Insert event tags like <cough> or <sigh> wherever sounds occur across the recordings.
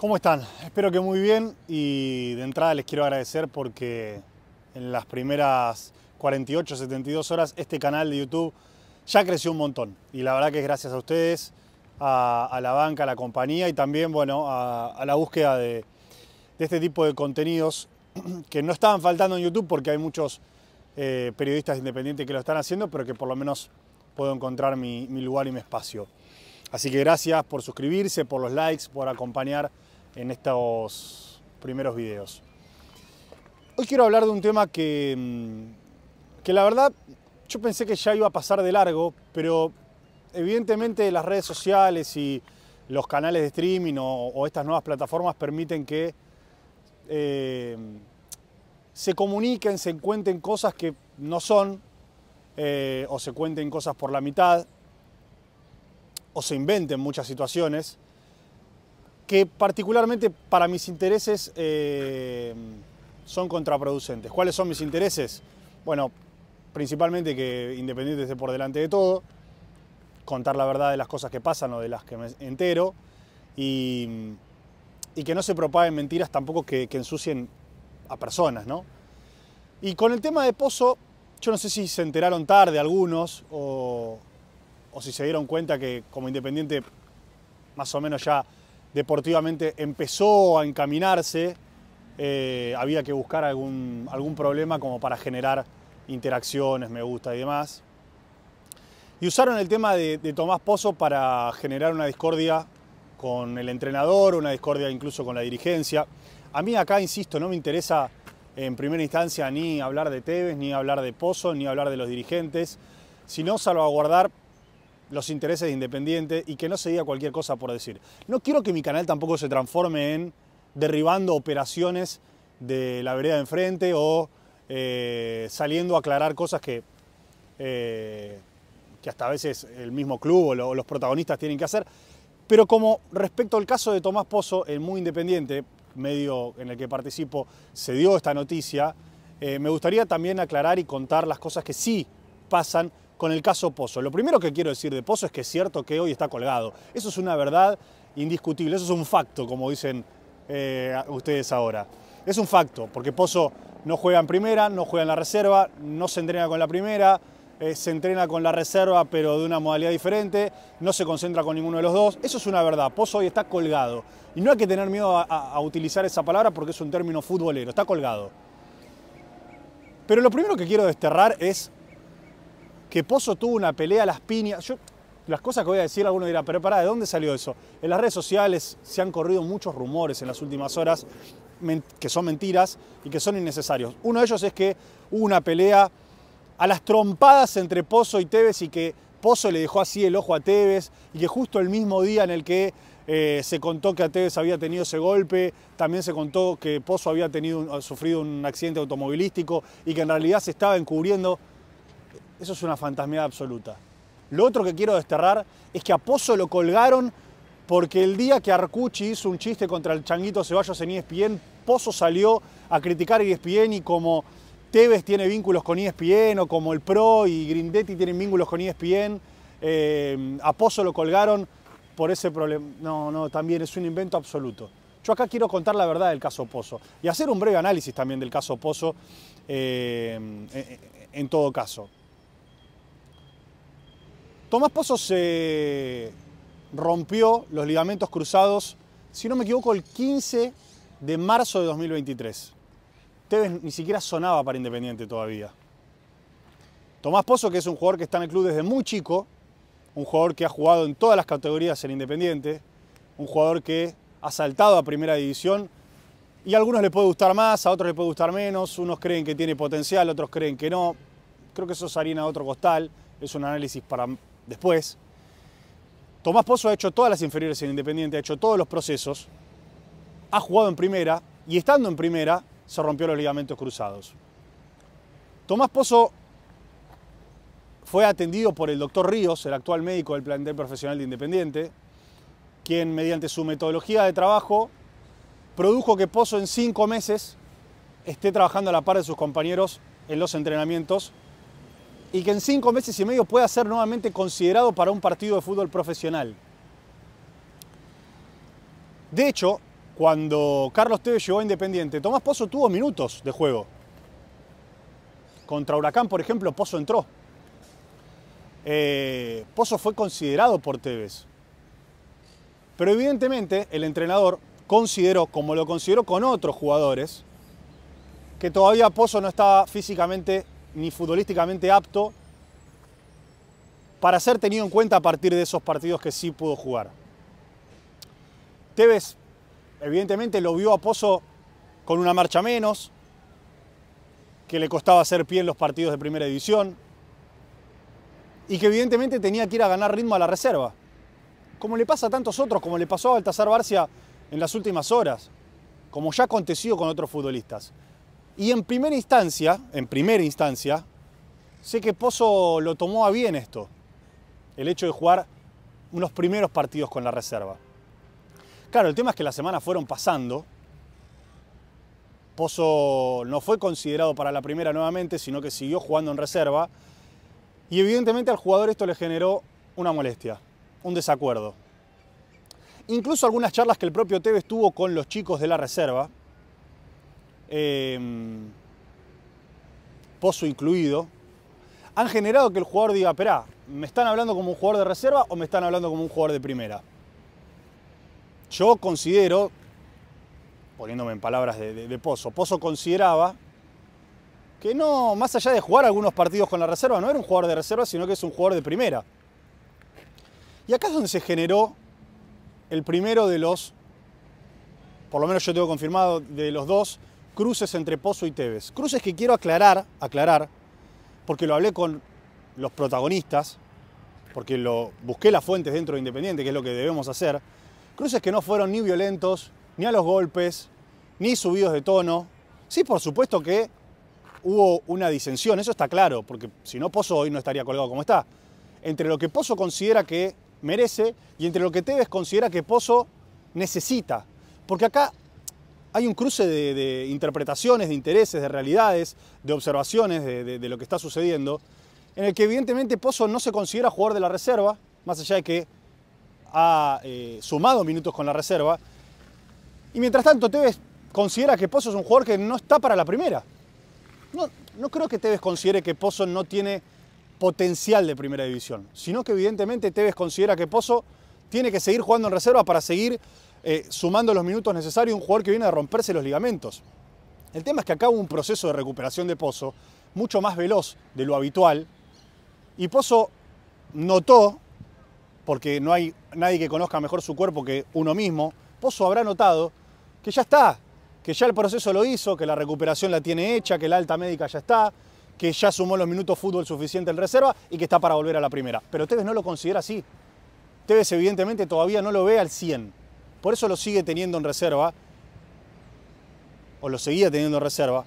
¿Cómo están? Espero que muy bien y de entrada les quiero agradecer porque en las primeras 48, 72 horas este canal de YouTube ya creció un montón y la verdad que es gracias a ustedes, a, la banca, a la compañía y también bueno, a, la búsqueda de, este tipo de contenidos <clears throat> que no estaban faltando en YouTube porque hay muchos eh, periodistas independientes que lo están haciendo, pero que por lo menos puedo encontrar mi lugar y mi espacio. Así que gracias por suscribirse, por los likes, por acompañar en estos primeros videos. Hoy quiero hablar de un tema que, mm, que la verdad yo pensé que ya iba a pasar de largo, pero evidentemente las redes sociales y los canales de streaming o, estas nuevas plataformas permiten que eh, se comuniquen, se cuenten cosas que no son, eh, o se cuenten cosas por la mitad, o se inventen muchas situaciones que particularmente para mis intereses eh, son contraproducentes. ¿Cuáles son mis intereses? Bueno, principalmente que Independiente esté por delante de todo, contar la verdad de las cosas que pasan o de las que me entero y, que no se propaguen mentiras tampoco que, ensucien a personas, ¿no? Y con el tema de Pozo, yo no sé si se enteraron tarde algunos o, o si se dieron cuenta que como Independiente más o menos ya deportivamente empezó a encaminarse, eh, había que buscar algún, algún problema como para generar interacciones, me gusta y demás. Y usaron el tema de, Tomás Pozo para generar una discordia con el entrenador, una discordia incluso con la dirigencia. A mí acá, insisto, no me interesa en primera instancia ni hablar de Tevez, ni hablar de Pozo, ni hablar de los dirigentes, sino salvaguardar los intereses independientes y que no se diga cualquier cosa por decir. No quiero que mi canal tampoco se transforme en derribando operaciones de la vereda de enfrente o eh, saliendo a aclarar cosas que, eh, que hasta a veces el mismo club o, los protagonistas tienen que hacer. Pero como respecto al caso de Tomás Pozo, el muy independiente, medio en el que participo, se dio esta noticia, eh, me gustaría también aclarar y contar las cosas que sí pasan con el caso Pozo. Lo primero que quiero decir de Pozo es que es cierto que hoy está colgado. Eso es una verdad indiscutible, eso es un facto, como dicen eh, ustedes ahora. Es un facto, porque Pozo no juega en primera, no juega en la reserva, no se entrena con la primera, eh, se entrena con la reserva pero de una modalidad diferente, no se concentra con ninguno de los dos. Eso es una verdad, Pozo hoy está colgado. Y no hay que tener miedo a, a utilizar esa palabra porque es un término futbolero, está colgado. Pero lo primero que quiero desterrar es que Pozo tuvo una pelea a las piñas. Yo, las cosas que voy a decir, alguno dirá, pero pará, ¿de dónde salió eso? En las redes sociales se han corrido muchos rumores en las últimas horas que son mentiras y que son innecesarios. Uno de ellos es que hubo una pelea a las trompadas entre Pozo y Tevez y que Pozo le dejó así el ojo a Tevez y que justo el mismo día en el que eh, se contó que a Tevez había tenido ese golpe, también se contó que Pozo había tenido, sufrido un accidente automovilístico y que en realidad se estaba encubriendo eso es una fantasmía absoluta. Lo otro que quiero desterrar es que a Pozo lo colgaron porque el día que Arcucci hizo un chiste contra el changuito Ceballos en ESPN, Pozo salió a criticar a e ESPN y como Tevez tiene vínculos con ESPN o como el PRO y Grindetti tienen vínculos con ESPN, eh, a Pozo lo colgaron por ese problema. No, no, también es un invento absoluto. Yo acá quiero contar la verdad del caso Pozo y hacer un breve análisis también del caso Pozo eh, en todo caso. Tomás Pozo se rompió los ligamentos cruzados, si no me equivoco, el 15 de marzo de 2023. Tevez ni siquiera sonaba para Independiente todavía. Tomás Pozo, que es un jugador que está en el club desde muy chico, un jugador que ha jugado en todas las categorías en Independiente, un jugador que ha saltado a primera división y a algunos le puede gustar más, a otros le puede gustar menos, unos creen que tiene potencial, otros creen que no. Creo que eso es harina de otro costal, es un análisis para, después. Tomás Pozo ha hecho todas las inferiores en Independiente, ha hecho todos los procesos, ha jugado en primera y estando en primera se rompió los ligamentos cruzados. Tomás Pozo fue atendido por el doctor Ríos, el actual médico del plantel profesional de Independiente, quien mediante su metodología de trabajo produjo que Pozo en cinco meses esté trabajando a la par de sus compañeros en los entrenamientos y que en cinco meses y medio pueda ser nuevamente considerado para un partido de fútbol profesional. De hecho, cuando Carlos Tevez llegó a Independiente, Tomás Pozo tuvo minutos de juego. Contra Huracán, por ejemplo, Pozo entró. Eh, Pozo fue considerado por Tevez. Pero evidentemente el entrenador consideró, como lo consideró con otros jugadores, que todavía Pozo no estaba físicamente ni futbolísticamente apto para ser tenido en cuenta a partir de esos partidos que sí pudo jugar. Tevez, evidentemente, lo vio a Pozo con una marcha menos, que le costaba hacer pie en los partidos de primera división y que evidentemente tenía que ir a ganar ritmo a la reserva, como le pasa a tantos otros, como le pasó a Baltasar Barcia en las últimas horas, como ya ha acontecido con otros futbolistas. Y en primera instancia, en primera instancia, sé que Pozo lo tomó a bien esto, el hecho de jugar unos primeros partidos con la reserva. Claro, el tema es que las semanas fueron pasando. Pozo no fue considerado para la primera nuevamente, sino que siguió jugando en reserva. Y evidentemente al jugador esto le generó una molestia, un desacuerdo. Incluso algunas charlas que el propio Tevez tuvo con los chicos de la reserva, Em, pozo incluido, han generado que el jugador diga, esperá, ¿me están hablando como un jugador de reserva o me están hablando como un jugador de primera? Yo considero, poniéndome en palabras de, de Pozo, Pozo consideraba que no, más allá de jugar algunos partidos con la reserva, no era un jugador de reserva, sino que es un jugador de primera. Y acá es donde se generó el primero de los, por lo menos yo tengo confirmado, de los dos cruces entre Pozo y Tevez. Cruces que quiero aclarar, aclarar, porque lo hablé con los protagonistas, porque lo busqué las fuentes dentro de Independiente, que es lo que debemos hacer. Cruces que no fueron ni violentos, ni a los golpes, ni subidos de tono. Sí, por supuesto que hubo una disensión, eso está claro, porque si no Pozo hoy no estaría colgado como está. Entre lo que Pozo considera que merece y entre lo que Tevez considera que Pozo necesita. Porque acá hay un cruce de, interpretaciones, de intereses, de realidades, de observaciones de, lo que está sucediendo, en el que evidentemente Pozo no se considera jugador de la reserva, más allá de que ha eh, sumado minutos con la reserva. Y mientras tanto, Tevez considera que Pozo es un jugador que no está para la primera. No, no creo que Tevez considere que Pozo no tiene potencial de primera división, sino que evidentemente Tevez considera que Pozo tiene que seguir jugando en reserva para seguir eh, sumando los minutos necesarios, un jugador que viene a romperse los ligamentos. El tema es que acaba un proceso de recuperación de Pozo mucho más veloz de lo habitual y Pozo notó, porque no hay nadie que conozca mejor su cuerpo que uno mismo, Pozo habrá notado que ya está, que ya el proceso lo hizo, que la recuperación la tiene hecha, que la alta médica ya está, que ya sumó los minutos fútbol suficiente en reserva y que está para volver a la primera. Pero Tevez no lo considera así. Tevez evidentemente todavía no lo ve al 100. Por eso lo sigue teniendo en reserva, o lo seguía teniendo en reserva,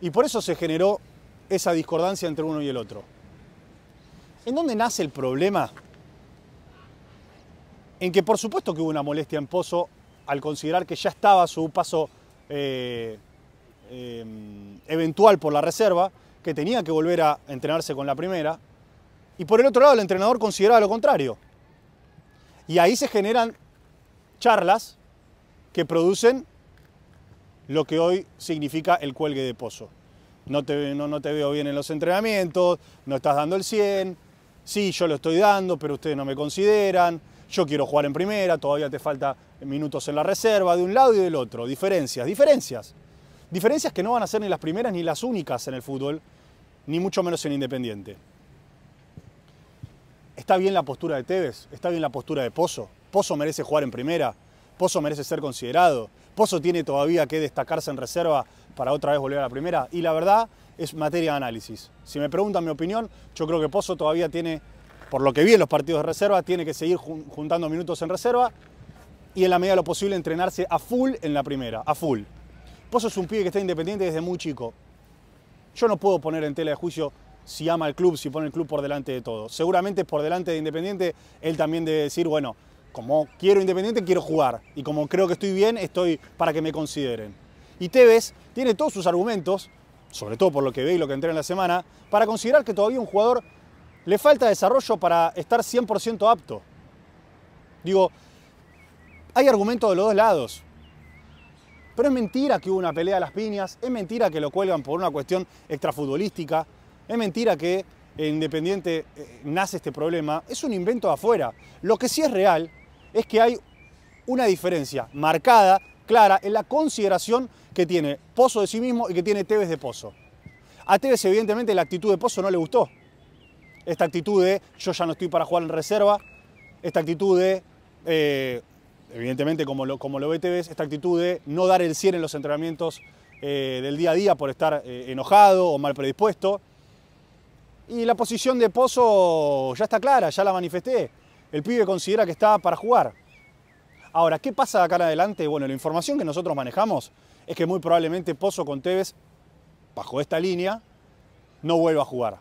y por eso se generó esa discordancia entre uno y el otro. ¿En dónde nace el problema? En que por supuesto que hubo una molestia en Pozo al considerar que ya estaba su paso eh, em, eventual por la reserva, que tenía que volver a entrenarse con la primera, y por el otro lado el entrenador consideraba lo contrario. Y ahí se generan charlas que producen lo que hoy significa el cuelgue de pozo. No te, no, te veo bien en los entrenamientos, no estás dando el 100, sí, yo lo estoy dando, pero ustedes no me consideran, yo quiero jugar en primera, todavía te falta minutos en la reserva, de un lado y del otro, diferencias, diferencias. Diferencias que no van a ser ni las primeras ni las únicas en el fútbol, ni mucho menos en Independiente. Está bien la postura de Tevez, está bien la postura de Pozo, Pozo merece jugar en primera, Pozo merece ser considerado, Pozo tiene todavía que destacarse en reserva para otra vez volver a la primera. Y la verdad es materia de análisis. Si me preguntan mi opinión, yo creo que Pozo todavía tiene, por lo que vi en los partidos de reserva, tiene que seguir juntando minutos en reserva y en la medida de lo posible entrenarse a full en la primera, a full. Pozo es un pibe que está independiente desde muy chico. Yo no puedo poner en tela de juicio si ama el club, si pone el club por delante de todo. Seguramente por delante de Independiente, él también debe decir, bueno, como quiero Independiente, quiero jugar. Y como creo que estoy bien, estoy para que me consideren. Y Tevez tiene todos sus argumentos, sobre todo por lo que ve y lo que entré en la semana, para considerar que todavía un jugador le falta desarrollo para estar 100% apto. Digo, hay argumentos de los dos lados. Pero es mentira que hubo una pelea a las piñas, es mentira que lo cuelgan por una cuestión extrafutbolística, es mentira que Independiente eh, nace este problema, es un invento de afuera. Lo que sí es real es que hay una diferencia marcada, clara, en la consideración que tiene Pozo de sí mismo y que tiene Tevez de Pozo. A Tevez, evidentemente, la actitud de Pozo no le gustó. Esta actitud de yo ya no estoy para jugar en reserva, esta actitud de, eh, evidentemente, como lo, como lo ve Tevez, esta actitud de no dar el 100 en los entrenamientos eh, del día a día por estar eh, enojado o mal predispuesto. Y la posición de Pozo ya está clara, ya la manifesté el pibe considera que está para jugar. Ahora, ¿qué pasa de acá en adelante? Bueno, la información que nosotros manejamos es que muy probablemente Pozo con Tevez, bajo esta línea, no vuelva a jugar.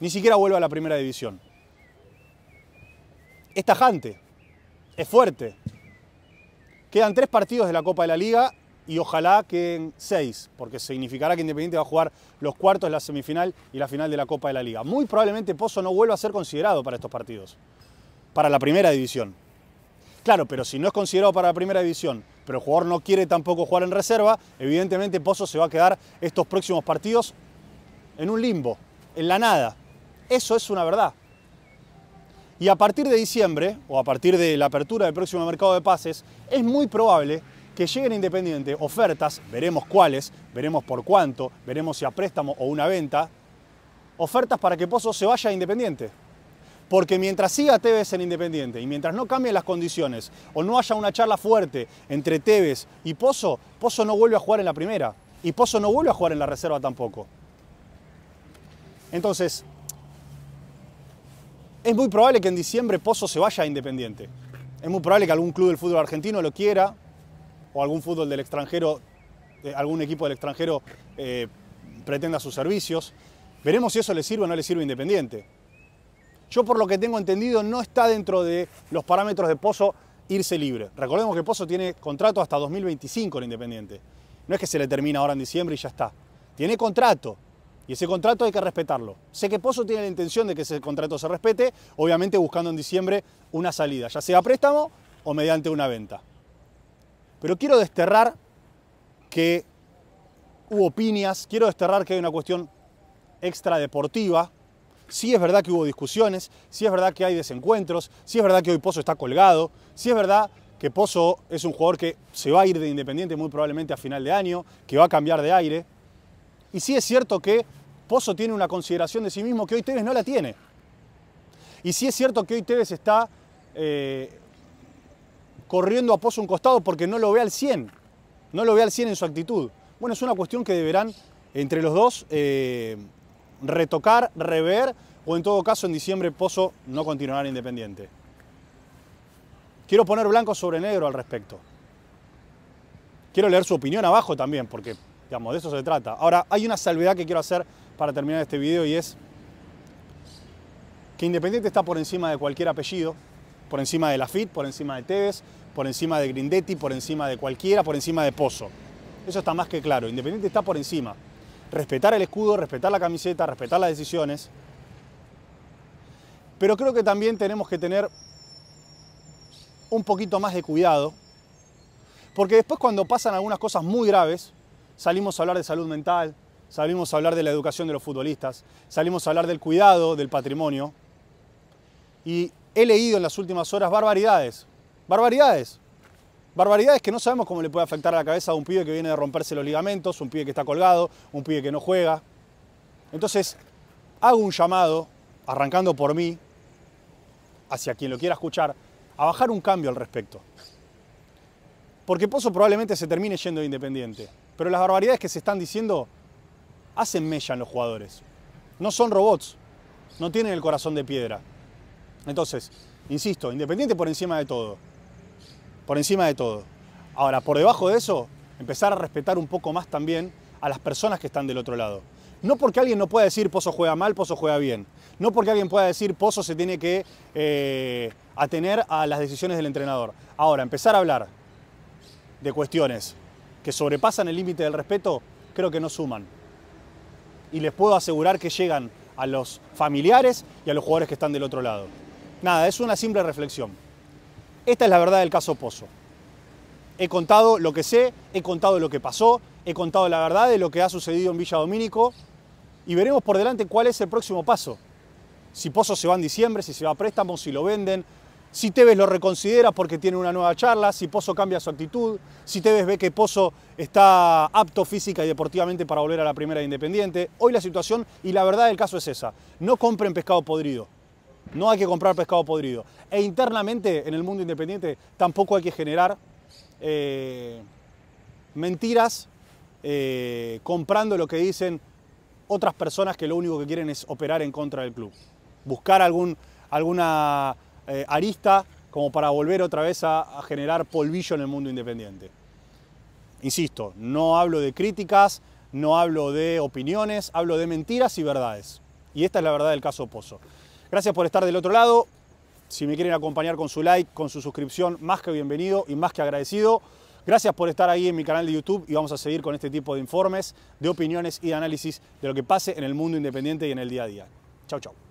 Ni siquiera vuelva a la primera división. Es tajante, es fuerte. Quedan tres partidos de la Copa de la Liga y ojalá queden seis, porque significará que Independiente va a jugar los cuartos, la semifinal y la final de la Copa de la Liga. Muy probablemente Pozo no vuelva a ser considerado para estos partidos para la primera división. Claro, pero si no es considerado para la primera división, pero el jugador no quiere tampoco jugar en reserva, evidentemente Pozo se va a quedar estos próximos partidos en un limbo, en la nada. Eso es una verdad. Y a partir de diciembre, o a partir de la apertura del próximo mercado de pases, es muy probable que lleguen a Independiente ofertas, veremos cuáles, veremos por cuánto, veremos si a préstamo o una venta, ofertas para que Pozo se vaya a Independiente. Porque mientras siga Tevez en Independiente y mientras no cambien las condiciones o no haya una charla fuerte entre Tevez y Pozo, Pozo no vuelve a jugar en la primera y Pozo no vuelve a jugar en la reserva tampoco. Entonces, es muy probable que en diciembre Pozo se vaya a Independiente. Es muy probable que algún club del fútbol argentino lo quiera o algún fútbol del extranjero, eh, algún equipo del extranjero eh, pretenda sus servicios. Veremos si eso le sirve o no le sirve a Independiente. Yo por lo que tengo entendido no está dentro de los parámetros de Pozo irse libre. Recordemos que Pozo tiene contrato hasta 2025 en Independiente. No es que se le termina ahora en diciembre y ya está. Tiene contrato. Y ese contrato hay que respetarlo. Sé que Pozo tiene la intención de que ese contrato se respete, obviamente buscando en diciembre una salida, ya sea préstamo o mediante una venta. Pero quiero desterrar que hubo piñas, quiero desterrar que hay una cuestión extradeportiva Sí es verdad que hubo discusiones, sí es verdad que hay desencuentros, sí es verdad que hoy Pozo está colgado, sí es verdad que Pozo es un jugador que se va a ir de Independiente muy probablemente a final de año, que va a cambiar de aire. Y sí es cierto que Pozo tiene una consideración de sí mismo que hoy Tevez no la tiene. Y sí es cierto que hoy Tevez está eh, corriendo a Pozo un costado porque no lo ve al 100, no lo ve al 100 en su actitud. Bueno, es una cuestión que deberán entre los dos... Eh, retocar, rever o en todo caso en diciembre Pozo no continuará Independiente. Quiero poner blanco sobre negro al respecto. Quiero leer su opinión abajo también, porque digamos, de eso se trata. Ahora, hay una salvedad que quiero hacer para terminar este video y es que Independiente está por encima de cualquier apellido, por encima de Lafitte, por encima de Tevez, por encima de Grindetti, por encima de cualquiera, por encima de Pozo. Eso está más que claro. Independiente está por encima respetar el escudo, respetar la camiseta, respetar las decisiones. Pero creo que también tenemos que tener un poquito más de cuidado, porque después cuando pasan algunas cosas muy graves, salimos a hablar de salud mental, salimos a hablar de la educación de los futbolistas, salimos a hablar del cuidado del patrimonio, y he leído en las últimas horas barbaridades, barbaridades, Barbaridades que no sabemos cómo le puede afectar a la cabeza a un pibe que viene de romperse los ligamentos, un pibe que está colgado, un pibe que no juega. Entonces, hago un llamado, arrancando por mí, hacia quien lo quiera escuchar, a bajar un cambio al respecto. Porque Pozo probablemente se termine yendo de Independiente, pero las barbaridades que se están diciendo hacen mella en los jugadores. No son robots, no tienen el corazón de piedra. Entonces, insisto, Independiente por encima de todo por encima de todo. Ahora, por debajo de eso, empezar a respetar un poco más también a las personas que están del otro lado. No porque alguien no pueda decir Pozo juega mal, Pozo juega bien. No porque alguien pueda decir Pozo se tiene que eh, atener a las decisiones del entrenador. Ahora, empezar a hablar de cuestiones que sobrepasan el límite del respeto, creo que no suman. Y les puedo asegurar que llegan a los familiares y a los jugadores que están del otro lado. Nada, es una simple reflexión. Esta es la verdad del caso Pozo. He contado lo que sé, he contado lo que pasó, he contado la verdad de lo que ha sucedido en Villa Domínico y veremos por delante cuál es el próximo paso. Si Pozo se va en diciembre, si se va a préstamo, si lo venden, si Tevez lo reconsidera porque tiene una nueva charla, si Pozo cambia su actitud, si Tevez ve que Pozo está apto física y deportivamente para volver a la primera Independiente. Hoy la situación y la verdad del caso es esa. No compren pescado podrido. No hay que comprar pescado podrido. E internamente, en el mundo independiente, tampoco hay que generar eh, mentiras eh, comprando lo que dicen otras personas que lo único que quieren es operar en contra del club. Buscar algún, alguna eh, arista como para volver otra vez a generar polvillo en el mundo independiente. Insisto, no hablo de críticas, no hablo de opiniones, hablo de mentiras y verdades. Y esta es la verdad del caso Pozo. Gracias por estar del otro lado. Si me quieren acompañar con su like, con su suscripción, más que bienvenido y más que agradecido. Gracias por estar ahí en mi canal de YouTube y vamos a seguir con este tipo de informes, de opiniones y de análisis de lo que pase en el mundo independiente y en el día a día. Chau, chau.